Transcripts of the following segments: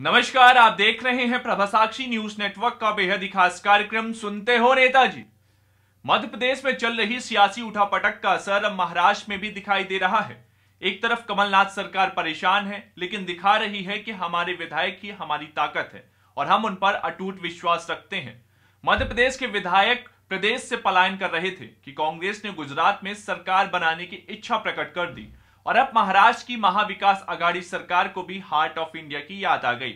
नमस्कार आप देख रहे हैं प्रभासाक्षी न्यूज नेटवर्क का बेहद ही खास कार्यक्रम सुनते हो नेताजी मध्य प्रदेश में चल रही सियासी उठापटक का असर अब महाराष्ट्र में भी दिखाई दे रहा है एक तरफ कमलनाथ सरकार परेशान है लेकिन दिखा रही है कि हमारे विधायक ही हमारी ताकत है और हम उन पर अटूट विश्वास रखते हैं मध्य प्रदेश के विधायक प्रदेश से पलायन कर रहे थे कि कांग्रेस ने गुजरात में सरकार बनाने की इच्छा प्रकट कर दी और अब महाराष्ट्र की महाविकास अगाड़ी सरकार को भी हार्ट ऑफ इंडिया की याद आ गई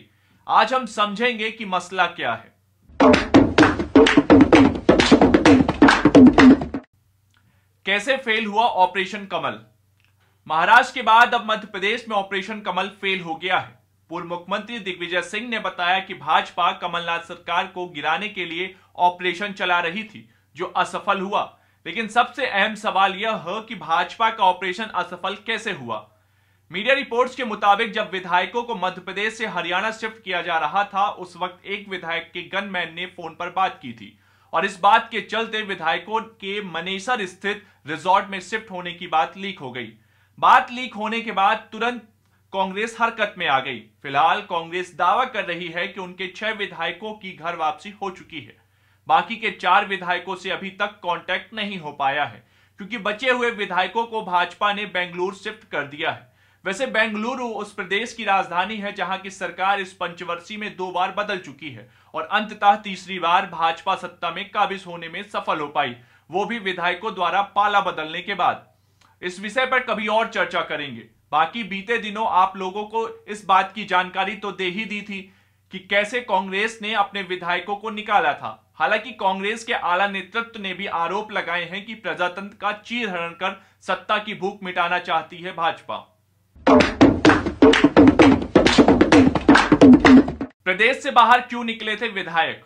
आज हम समझेंगे कि मसला क्या है कैसे फेल हुआ ऑपरेशन कमल महाराष्ट्र के बाद अब मध्य प्रदेश में ऑपरेशन कमल फेल हो गया है पूर्व मुख्यमंत्री दिग्विजय सिंह ने बताया कि भाजपा कमलनाथ सरकार को गिराने के लिए ऑपरेशन चला रही थी जो असफल हुआ लेकिन सबसे अहम सवाल यह है कि भाजपा का ऑपरेशन असफल कैसे हुआ मीडिया रिपोर्ट्स के मुताबिक जब विधायकों को मध्य प्रदेश से हरियाणा शिफ्ट किया जा रहा था उस वक्त एक विधायक के गनमैन ने फोन पर बात की थी और इस बात के चलते विधायकों के मनेसर स्थित रिजॉर्ट में शिफ्ट होने की बात लीक हो गई बात लीक होने के बाद तुरंत कांग्रेस हरकत में आ गई फिलहाल कांग्रेस दावा कर रही है कि उनके छह विधायकों की घर वापसी हो चुकी है बाकी के चार विधायकों से अभी तक कांटेक्ट नहीं हो पाया है क्योंकि बचे हुए विधायकों को भाजपा ने बेंगलुरु शिफ्ट कर दिया है वैसे बेंगलुरु उस प्रदेश की राजधानी है जहां की सरकार इस पंचवर्षीय में दो बार बदल चुकी है और अंततः तीसरी बार भाजपा सत्ता में काबिज होने में सफल हो पाई वो भी विधायकों द्वारा पाला बदलने के बाद इस विषय पर कभी और चर्चा करेंगे बाकी बीते दिनों आप लोगों को इस बात की जानकारी तो दे ही दी थी कि कैसे कांग्रेस ने अपने विधायकों को निकाला था हालांकि कांग्रेस के आला नेतृत्व ने भी आरोप लगाए हैं कि प्रजातंत्र का चीरहरण कर सत्ता की भूख मिटाना चाहती है भाजपा प्रदेश से बाहर क्यों निकले थे विधायक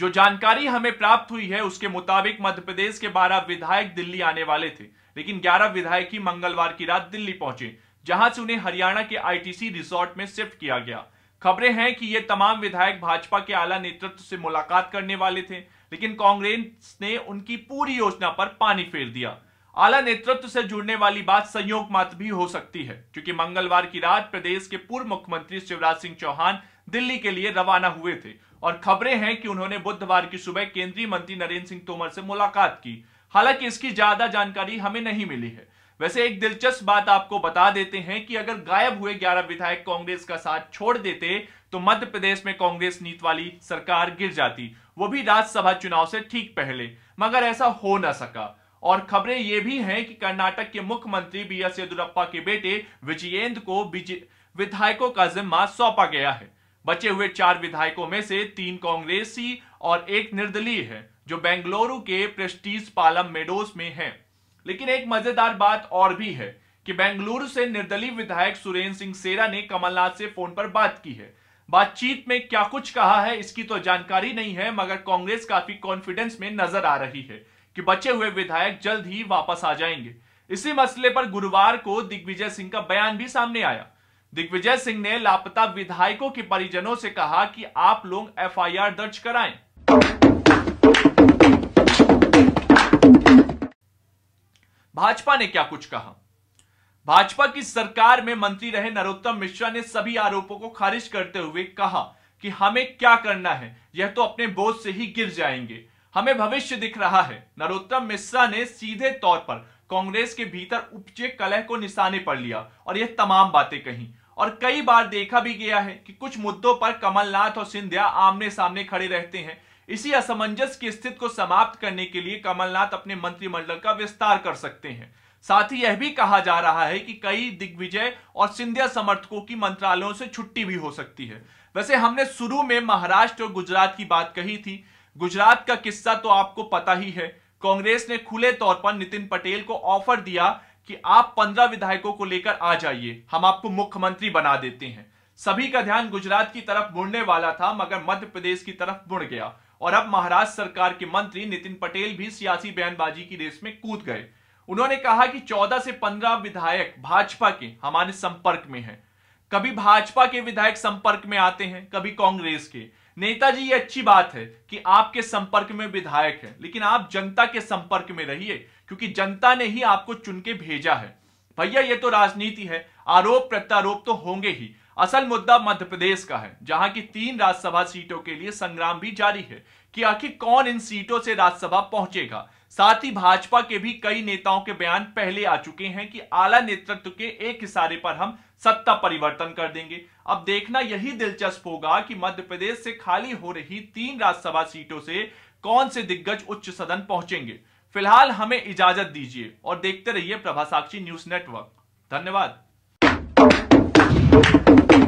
जो जानकारी हमें प्राप्त हुई है उसके मुताबिक मध्य प्रदेश के 12 विधायक दिल्ली आने वाले थे लेकिन 11 विधायक ही मंगलवार की रात दिल्ली पहुंचे जहां से उन्हें हरियाणा के आईटीसी रिसोर्ट में शिफ्ट किया गया खबरें हैं कि ये तमाम विधायक भाजपा के आला नेतृत्व से मुलाकात करने वाले थे लेकिन कांग्रेस ने उनकी पूरी योजना पर पानी फेर दिया आला नेतृत्व से जुड़ने वाली बात संयोग मात्र भी हो सकती है क्योंकि मंगलवार की रात प्रदेश के पूर्व मुख्यमंत्री शिवराज सिंह चौहान दिल्ली के लिए रवाना हुए थे और खबरें हैं कि उन्होंने बुधवार की सुबह केंद्रीय मंत्री नरेंद्र सिंह तोमर से मुलाकात की हालांकि इसकी ज्यादा जानकारी हमें नहीं मिली है वैसे एक दिलचस्प बात आपको बता देते हैं कि अगर गायब हुए 11 विधायक कांग्रेस का साथ छोड़ देते तो मध्य प्रदेश में कांग्रेस नीत वाली सरकार गिर जाती वो भी राज्यसभा चुनाव से ठीक पहले मगर ऐसा हो ना सका और खबरें ये भी हैं कि कर्नाटक के मुख्यमंत्री बी एस येदुरप्पा के बेटे विजयेंद्र को विधायकों का जिम्मा सौंपा गया है बचे हुए चार विधायकों में से तीन कांग्रेसी और एक निर्दलीय है जो बेंगलुरु के प्रेस्टीज पालम मेडोस में है लेकिन एक मजेदार बात और भी है कि बेंगलुरु से निर्दलीय विधायक सुरेंद्र सिंह सेरा ने कमलनाथ से फोन पर बात की है बातचीत में क्या कुछ कहा है इसकी तो जानकारी नहीं है मगर कांग्रेस काफी कॉन्फिडेंस में नजर आ रही है कि बचे हुए विधायक जल्द ही वापस आ जाएंगे इसी मसले पर गुरुवार को दिग्विजय सिंह का बयान भी सामने आया दिग्विजय सिंह ने लापता विधायकों के परिजनों से कहा कि आप लोग एफआईआर दर्ज कराएं भाजपा ने क्या कुछ कहा भाजपा की सरकार में मंत्री रहे नरोत्तम मिश्रा ने सभी आरोपों को खारिज करते हुए कहा कि हमें क्या करना है यह तो अपने बोझ से ही गिर जाएंगे हमें भविष्य दिख रहा है नरोत्तम मिश्रा ने सीधे तौर पर कांग्रेस के भीतर उपजे कलह को निशाने पर लिया और यह तमाम बातें कही और कई बार देखा भी गया है कि कुछ मुद्दों पर कमलनाथ और सिंधिया आमने सामने खड़े रहते हैं इसी असमंजस की स्थिति को समाप्त करने के लिए कमलनाथ अपने मंत्रिमंडल का विस्तार कर सकते हैं साथ ही यह भी कहा जा रहा है कि कई दिग्विजय और सिंधिया समर्थकों की मंत्रालयों से छुट्टी भी हो सकती है वैसे हमने शुरू में महाराष्ट्र और गुजरात की बात कही थी गुजरात का किस्सा तो आपको पता ही है कांग्रेस ने खुले तौर पर नितिन पटेल को ऑफर दिया कि आप पंद्रह विधायकों को लेकर आ जाइए हम आपको मुख्यमंत्री बना देते हैं सभी का ध्यान गुजरात की तरफ मुड़ने वाला था मगर मध्य प्रदेश की तरफ मुड़ गया और अब महाराष्ट्र सरकार के मंत्री नितिन पटेल भी सियासी बयानबाजी की रेस में कूद गए उन्होंने कहा कि 14 से 15 विधायक भाजपा के हमारे संपर्क में हैं कभी भाजपा के विधायक संपर्क में आते हैं कभी कांग्रेस के नेताजी ये अच्छी बात है कि आपके संपर्क में विधायक है लेकिन आप जनता के संपर्क में रहिए क्योंकि जनता ने ही आपको चुन के भेजा है भैया ये तो राजनीति है आरोप प्रत्यारोप तो होंगे ही असल मुद्दा मध्य प्रदेश का है जहां की तीन राज्यसभा सीटों के लिए संग्राम भी जारी है कि आखिर कौन इन सीटों से राज्यसभा पहुंचेगा साथ ही भाजपा के भी कई नेताओं के बयान पहले आ चुके हैं कि आला नेतृत्व के एक इशारे पर हम सत्ता परिवर्तन कर देंगे अब देखना यही दिलचस्प होगा कि मध्य प्रदेश से खाली हो रही तीन राज्यसभा सीटों से कौन से दिग्गज उच्च सदन पहुंचेंगे फिलहाल हमें इजाजत दीजिए और देखते रहिए प्रभासाक्षी न्यूज नेटवर्क धन्यवाद Thank